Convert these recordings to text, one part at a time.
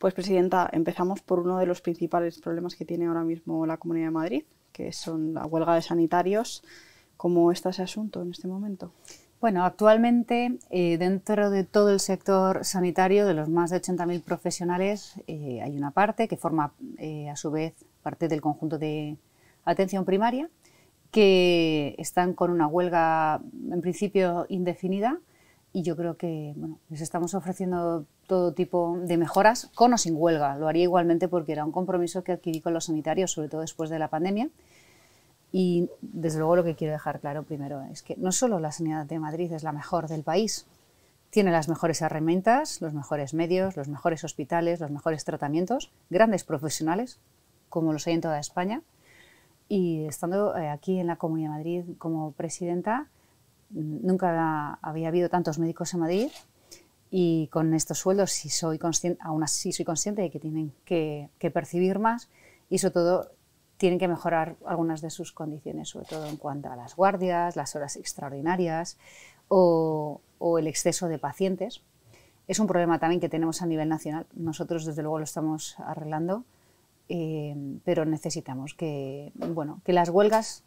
Pues presidenta, empezamos por uno de los principales problemas que tiene ahora mismo la Comunidad de Madrid, que son la huelga de sanitarios. ¿Cómo está ese asunto en este momento? Bueno, actualmente eh, dentro de todo el sector sanitario, de los más de 80.000 profesionales, eh, hay una parte que forma eh, a su vez parte del conjunto de atención primaria, que están con una huelga en principio indefinida y yo creo que bueno, les estamos ofreciendo todo tipo de mejoras, con o sin huelga. Lo haría igualmente porque era un compromiso que adquirí con los sanitarios, sobre todo después de la pandemia. Y desde luego lo que quiero dejar claro primero es que no solo la sanidad de Madrid es la mejor del país, tiene las mejores herramientas, los mejores medios, los mejores hospitales, los mejores tratamientos, grandes profesionales, como los hay en toda España. Y estando eh, aquí en la Comunidad de Madrid como presidenta, nunca había habido tantos médicos en Madrid y con estos sueldos si soy consciente, aún así soy consciente de que tienen que, percibir más y sobre todo tienen que mejorar algunas de sus condiciones, sobre todo en cuanto a las guardias, las horas extraordinarias o, el exceso de pacientes. Es un problema también que tenemos a nivel nacional. Nosotros desde luego lo estamos arreglando, eh, pero necesitamos que, bueno, que las huelgas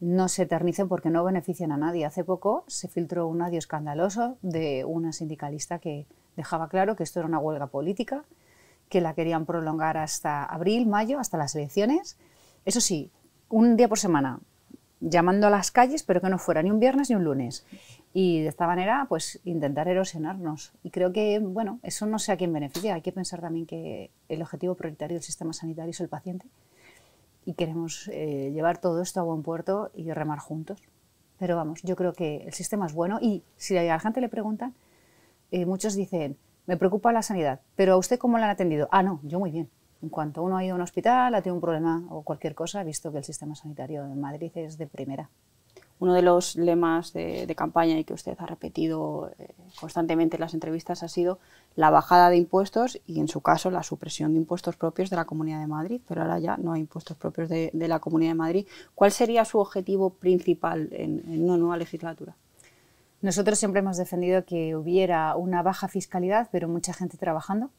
no se eternicen porque no benefician a nadie. Hace poco se filtró un audio escandaloso de una sindicalista que dejaba claro que esto era una huelga política, que la querían prolongar hasta abril, mayo, hasta las elecciones. Eso sí, un día por semana, llamando a las calles, pero que no fuera ni un viernes ni un lunes. Y de esta manera, pues intentar erosionarnos. Y creo que, bueno, eso no sé a quién beneficia. Hay que pensar también que el objetivo prioritario del sistema sanitario es el paciente y queremos eh, llevar todo esto a buen puerto y remar juntos. Pero vamos, yo creo que el sistema es bueno y si a la gente le preguntan, eh, muchos dicen, me preocupa la sanidad, pero ¿a usted cómo la han atendido? Ah, no, yo muy bien. En cuanto uno ha ido a un hospital, ha tenido un problema o cualquier cosa, ha visto que el sistema sanitario de Madrid es de primera. Uno de los lemas de, campaña y que usted ha repetido eh, constantemente en las entrevistas ha sido la bajada de impuestos y, en su caso, la supresión de impuestos propios de la Comunidad de Madrid, pero ahora ya no hay impuestos propios de, la Comunidad de Madrid. ¿Cuál sería su objetivo principal en, en una nueva legislatura? Nosotros siempre hemos defendido que hubiera una baja fiscalidad, pero mucha gente trabajando,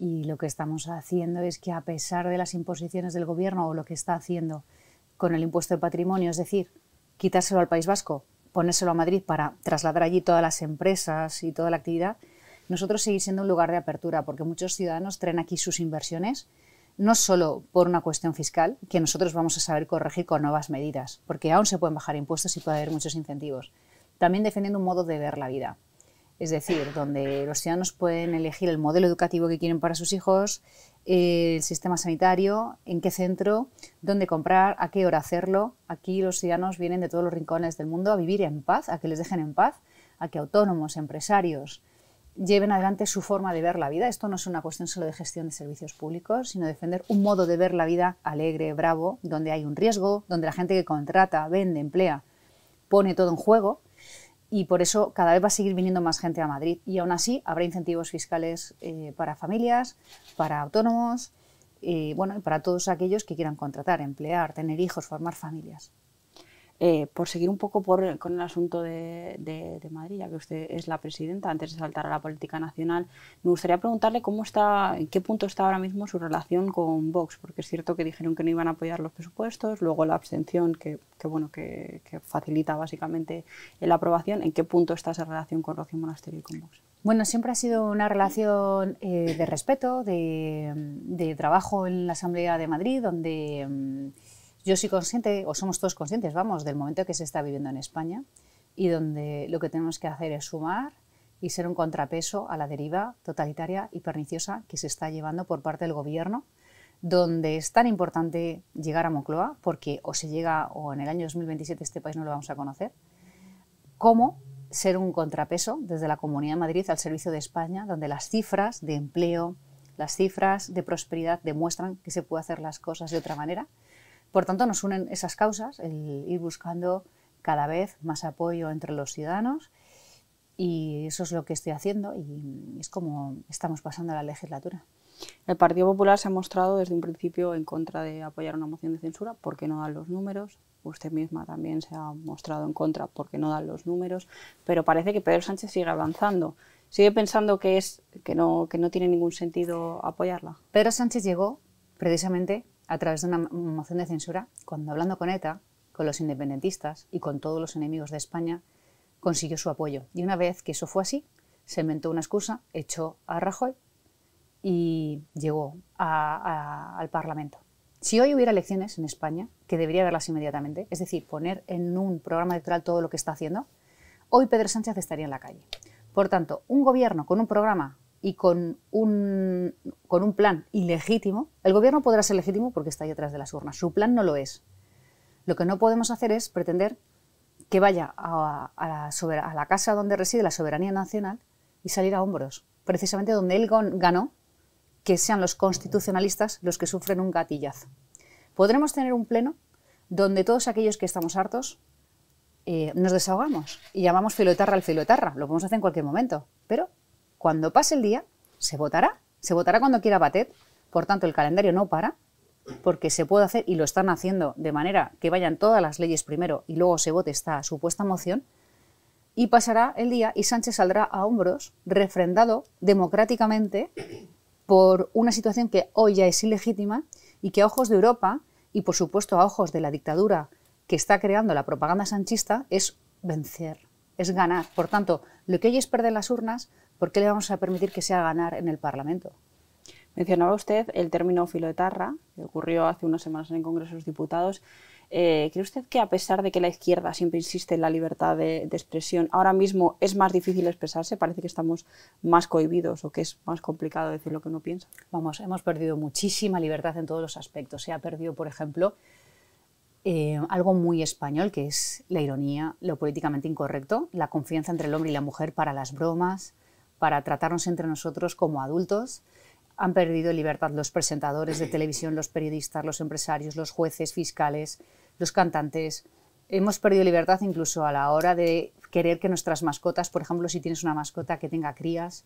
y lo que estamos haciendo es que a pesar de las imposiciones del gobierno o lo que está haciendo con el impuesto de patrimonio, es decir, quitárselo al País Vasco, ponérselo a Madrid para trasladar allí todas las empresas y toda la actividad, nosotros seguimos siendo un lugar de apertura, porque muchos ciudadanos traen aquí sus inversiones, no solo por una cuestión fiscal, que nosotros vamos a saber corregir con nuevas medidas, porque aún se pueden bajar impuestos y puede haber muchos incentivos, también defendiendo un modo de ver la vida. Es decir, donde los ciudadanos pueden elegir el modelo educativo que quieren para sus hijos, el sistema sanitario, en qué centro, dónde comprar, a qué hora hacerlo. Aquí los ciudadanos vienen de todos los rincones del mundo a vivir en paz, a que les dejen en paz, a que autónomos, empresarios lleven adelante su forma de ver la vida. Esto no es una cuestión solo de gestión de servicios públicos, sino defender un modo de ver la vida alegre, bravo, donde hay un riesgo, donde la gente que contrata, vende, emplea, pone todo en juego y por eso cada vez va a seguir viniendo más gente a Madrid. Y aún así habrá incentivos fiscales eh, para familias, para autónomos, eh, bueno, para todos aquellos que quieran contratar, emplear, tener hijos, formar familias. Eh, por seguir un poco con el asunto de, Madrid, ya que usted es la presidenta, antes de saltar a la política nacional, me gustaría preguntarle cómo está, en qué punto está ahora mismo su relación con Vox, porque es cierto que dijeron que no iban a apoyar los presupuestos, luego la abstención, que, bueno, que, facilita básicamente la aprobación. ¿En qué punto está esa relación con Rocío Monasterio y con Vox? Bueno, siempre ha sido una relación eh, de respeto, de, de, trabajo en la Asamblea de Madrid, donde mm, yo soy consciente, o somos todos conscientes, vamos, del momento que se está viviendo en España y donde lo que tenemos que hacer es sumar y ser un contrapeso a la deriva totalitaria y perniciosa que se está llevando por parte del gobierno, donde es tan importante llegar a Mocloa, porque o se llega o en el año 2027 este país no lo vamos a conocer, como ser un contrapeso desde la Comunidad de Madrid al servicio de España, donde las cifras de empleo, las cifras de prosperidad demuestran que se puede hacer las cosas de otra manera por tanto, nos unen esas causas, el ir buscando cada vez más apoyo entre los ciudadanos y eso es lo que estoy haciendo y es como estamos pasando a la legislatura. El Partido Popular se ha mostrado desde un principio en contra de apoyar una moción de censura porque no dan los números. Usted misma también se ha mostrado en contra porque no dan los números, pero parece que Pedro Sánchez sigue avanzando. Sigue pensando que es que no que no tiene ningún sentido apoyarla. Pedro Sánchez llegó precisamente a través de una moción de censura cuando hablando con ETA, con los independentistas y con todos los enemigos de España, consiguió su apoyo. Y una vez que eso fue así, se inventó una excusa, echó a Rajoy y llegó al Parlamento. Si hoy hubiera elecciones en España, que debería haberlas inmediatamente, es decir, poner en un programa electoral todo lo que está haciendo, hoy Pedro Sánchez estaría en la calle. Por tanto, un gobierno con un programa y con un, con un plan ilegítimo, el gobierno podrá ser legítimo porque está ahí atrás de las urnas. Su plan no lo es. Lo que no podemos hacer es pretender que vaya a, la, casa donde reside la soberanía nacional y salir a hombros, precisamente donde él ganó, que sean los constitucionalistas los que sufren un gatillazo. Podremos tener un pleno donde todos aquellos que estamos hartos eh, nos desahogamos y llamamos filotarra al filotarra. Lo podemos hacer en cualquier momento, pero cuando pase el día, se votará. Se votará cuando quiera Batet. Por tanto, el calendario no para, porque se puede hacer, y lo están haciendo, de manera que vayan todas las leyes primero y luego se vote esta supuesta moción. Y pasará el día y Sánchez saldrá a hombros, refrendado democráticamente por una situación que hoy ya es ilegítima y que a ojos de Europa y por supuesto a ojos de la dictadura que está creando la propaganda sanchista es vencer es ganar. Por tanto, lo que hoy es perder las urnas, ¿por qué le vamos a permitir que sea ganar en el Parlamento? Mencionaba usted el término filoetarra, que ocurrió hace unas semanas en el Congreso de los Diputados. Eh, ¿Cree usted que a pesar de que la izquierda siempre insiste en la libertad de, de, expresión, ahora mismo es más difícil expresarse? Parece que estamos más cohibidos o que es más complicado decir lo que uno piensa. Vamos, hemos perdido muchísima libertad en todos los aspectos. Se ha perdido, por ejemplo, eh, algo muy español, que es la ironía, lo políticamente incorrecto, la confianza entre el hombre y la mujer para las bromas, para tratarnos entre nosotros como adultos. Han perdido libertad los presentadores de televisión, los periodistas, los empresarios, los jueces, fiscales, los cantantes. Hemos perdido libertad incluso a la hora de querer que nuestras mascotas, por ejemplo, si tienes una mascota que tenga crías,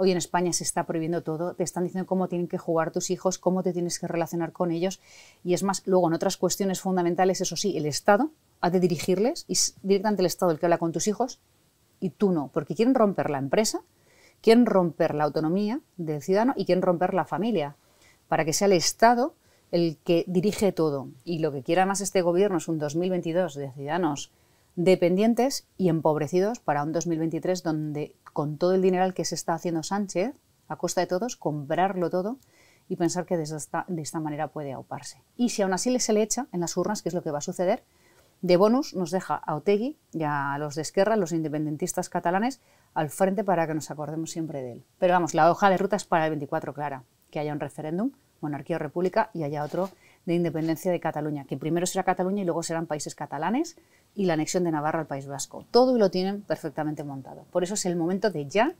hoy en España se está prohibiendo todo, te están diciendo cómo tienen que jugar tus hijos, cómo te tienes que relacionar con ellos. Y es más, luego en otras cuestiones fundamentales, eso sí, el Estado ha de dirigirles y directamente el Estado el que habla con tus hijos y tú no, porque quieren romper la empresa, quieren romper la autonomía del ciudadano y quieren romper la familia, para que sea el Estado el que dirige todo. Y lo que quiera más este gobierno es un 2022 de ciudadanos dependientes y empobrecidos para un 2023 donde con todo el dinero que se está haciendo Sánchez, a costa de todos, comprarlo todo y pensar que de esta, de esta manera puede auparse. Y si aún así se le echa en las urnas, que es lo que va a suceder, de bonus nos deja a Otegui y a los de Esquerra, los independentistas catalanes, al frente para que nos acordemos siempre de él. Pero vamos, la hoja de ruta es para el 24, clara, que haya un referéndum, monarquía o república, y haya otro de independencia de Cataluña, que primero será Cataluña y luego serán países catalanes y la anexión de Navarra al País Vasco. Todo lo tienen perfectamente montado. Por eso es el momento de ya,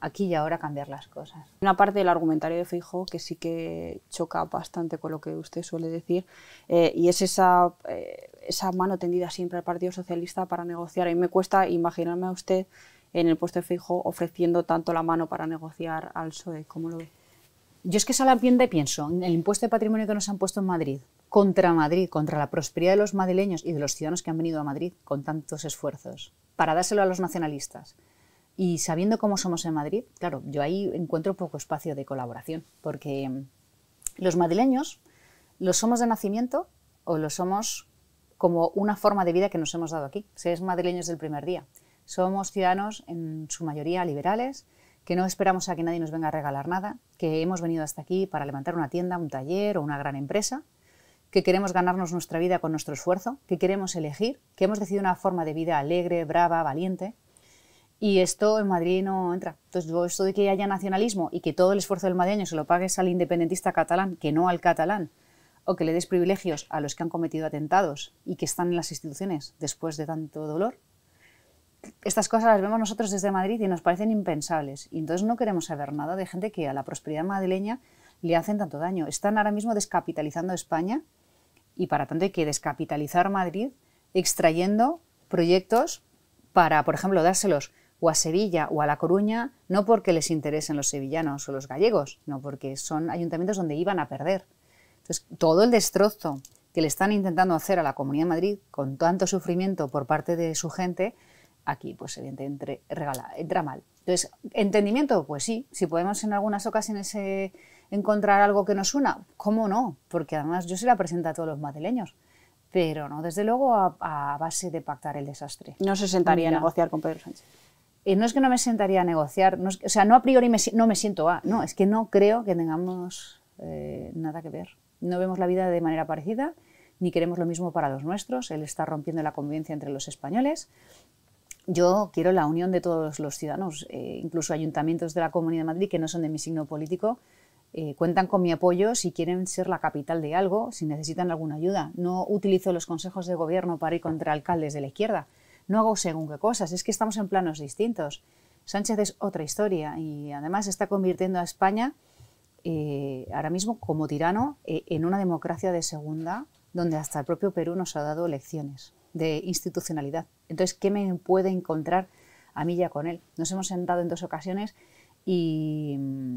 aquí y ahora, cambiar las cosas. Una parte del argumentario de Fijo que sí que choca bastante con lo que usted suele decir eh, y es esa, eh, esa mano tendida siempre al Partido Socialista para negociar. A mí me cuesta imaginarme a usted en el puesto de Fijo ofreciendo tanto la mano para negociar al PSOE. ¿Cómo lo ve? Yo es que de pienso en el impuesto de patrimonio que nos han puesto en Madrid, contra Madrid, contra la prosperidad de los madrileños y de los ciudadanos que han venido a Madrid con tantos esfuerzos, para dárselo a los nacionalistas. Y sabiendo cómo somos en Madrid, claro, yo ahí encuentro poco espacio de colaboración, porque mm, los madrileños los somos de nacimiento o los somos como una forma de vida que nos hemos dado aquí, seres madrileños del primer día. Somos ciudadanos en su mayoría liberales, que no esperamos a que nadie nos venga a regalar nada, que hemos venido hasta aquí para levantar una tienda, un taller o una gran empresa, que queremos ganarnos nuestra vida con nuestro esfuerzo, que queremos elegir, que hemos decidido una forma de vida alegre, brava, valiente. Y esto en Madrid no entra. Entonces, esto de que haya nacionalismo y que todo el esfuerzo del madrileño se lo pagues al independentista catalán, que no al catalán, o que le des privilegios a los que han cometido atentados y que están en las instituciones después de tanto dolor, estas cosas las vemos nosotros desde Madrid y nos parecen impensables. Y entonces no queremos saber nada de gente que a la prosperidad madrileña le hacen tanto daño. Están ahora mismo descapitalizando España y para tanto hay que descapitalizar Madrid extrayendo proyectos para, por ejemplo, dárselos o a Sevilla o a La Coruña, no porque les interesen los sevillanos o los gallegos, no porque son ayuntamientos donde iban a perder. Entonces, todo el destrozo que le están intentando hacer a la Comunidad de Madrid con tanto sufrimiento por parte de su gente, aquí pues evidentemente regala, entra mal. Entonces, entendimiento, pues sí, si podemos en algunas ocasiones eh, encontrar algo que nos una, ¿cómo no? Porque además yo se la presento a todos los madrileños pero no, desde luego a, base de pactar el desastre. No se sentaría a negociar con Pedro Sánchez. Eh, no es que no me sentaría a negociar, o sea, no a priori me, no me siento a, no, es que no creo que tengamos eh, nada que ver. No vemos la vida de manera parecida, ni queremos lo mismo para los nuestros. Él está rompiendo la convivencia entre los españoles yo quiero la unión de todos los ciudadanos, eh, incluso ayuntamientos de la Comunidad de Madrid que no son de mi signo político, eh, cuentan con mi apoyo si quieren ser la capital de algo, si necesitan alguna ayuda. No utilizo los consejos de gobierno para ir contra alcaldes de la izquierda. No hago según qué cosas, es que estamos en planos distintos. Sánchez es otra historia y además está convirtiendo a España eh, ahora mismo como tirano en una democracia de segunda donde hasta el propio Perú nos ha dado elecciones de institucionalidad. Entonces, ¿qué me puede encontrar a mí ya con él? Nos hemos sentado en dos ocasiones y mm,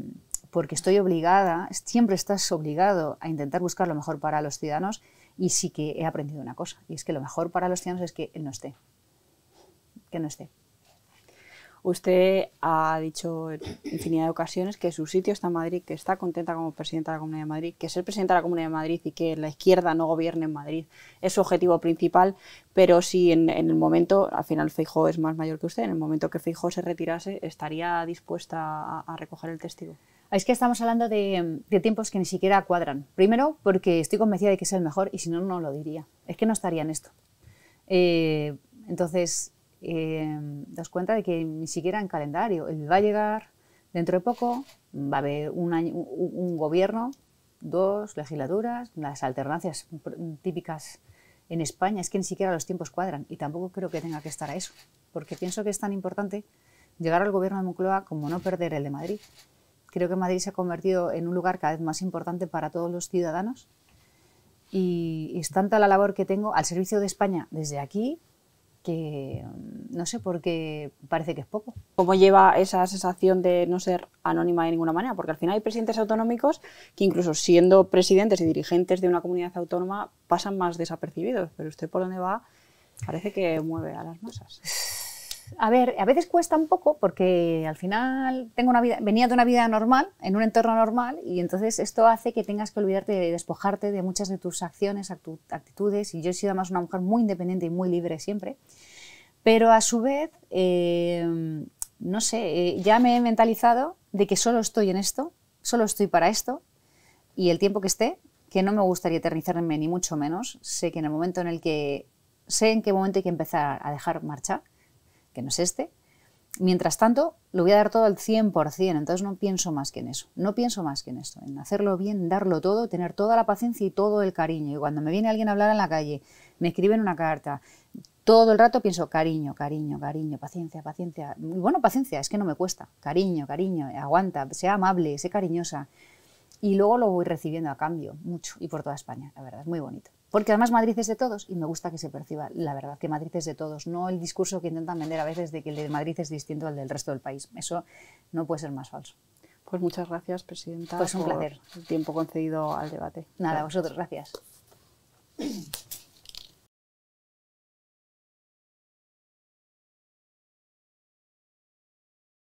porque estoy obligada, siempre estás obligado a intentar buscar lo mejor para los ciudadanos y sí que he aprendido una cosa, y es que lo mejor para los ciudadanos es que él no esté, que no esté. Usted ha dicho en infinidad de ocasiones que su sitio está en Madrid, que está contenta como presidenta de la Comunidad de Madrid, que ser presidenta de la Comunidad de Madrid y que la izquierda no gobierne en Madrid es su objetivo principal, pero si en, el momento, al final Feijó es más mayor que usted, en el momento que Feijó se retirase, ¿estaría dispuesta a, recoger el testigo? Es que estamos hablando de, tiempos que ni siquiera cuadran. Primero, porque estoy convencida de que es el mejor y si no, no lo diría. Es que no estaría en esto. Eh, entonces, eh, das cuenta de que ni siquiera en calendario, él va a llegar dentro de poco, va a haber un, año, un, un gobierno, dos legislaturas, las alternancias típicas en España, es que ni siquiera los tiempos cuadran y tampoco creo que tenga que estar a eso, porque pienso que es tan importante llegar al gobierno de Moncloa como no perder el de Madrid. Creo que Madrid se ha convertido en un lugar cada vez más importante para todos los ciudadanos y es tanta la labor que tengo al servicio de España desde aquí que mm, no sé por qué parece que es poco. ¿Cómo lleva esa sensación de no ser anónima de ninguna manera? Porque al final hay presidentes autonómicos que incluso siendo presidentes y dirigentes de una comunidad autónoma pasan más desapercibidos, pero usted por donde va parece que mueve a las masas a ver, a veces cuesta un poco porque al final tengo una vida, venía de una vida normal, en un entorno normal, y entonces esto hace que tengas que olvidarte de despojarte de muchas de tus acciones, actitudes, y yo he sido además una mujer muy independiente y muy libre siempre, pero a su vez, eh, no sé, eh, ya me he mentalizado de que solo estoy en esto, solo estoy para esto, y el tiempo que esté, que no me gustaría eternizarme ni mucho menos, sé que en el momento en el que sé en qué momento hay que empezar a dejar marchar que no es este, mientras tanto lo voy a dar todo al 100%, entonces no pienso más que en eso, no pienso más que en esto, en hacerlo bien, darlo todo, tener toda la paciencia y todo el cariño. Y cuando me viene alguien a hablar en la calle, me escriben una carta, todo el rato pienso cariño, cariño, cariño, paciencia, paciencia. Y bueno, paciencia, es que no me cuesta, cariño, cariño, aguanta, sea amable, sé cariñosa. Y luego lo voy recibiendo a cambio, mucho, y por toda España, la verdad, es muy bonito. Porque además Madrid es de todos y me gusta que se perciba la verdad que Madrid es de todos, no el discurso que intentan vender a veces de que el de Madrid es distinto al del resto del país. Eso no puede ser más falso. Pues muchas gracias, presidenta. Pues un placer. El tiempo concedido al debate. Nada, vosotros, gracias.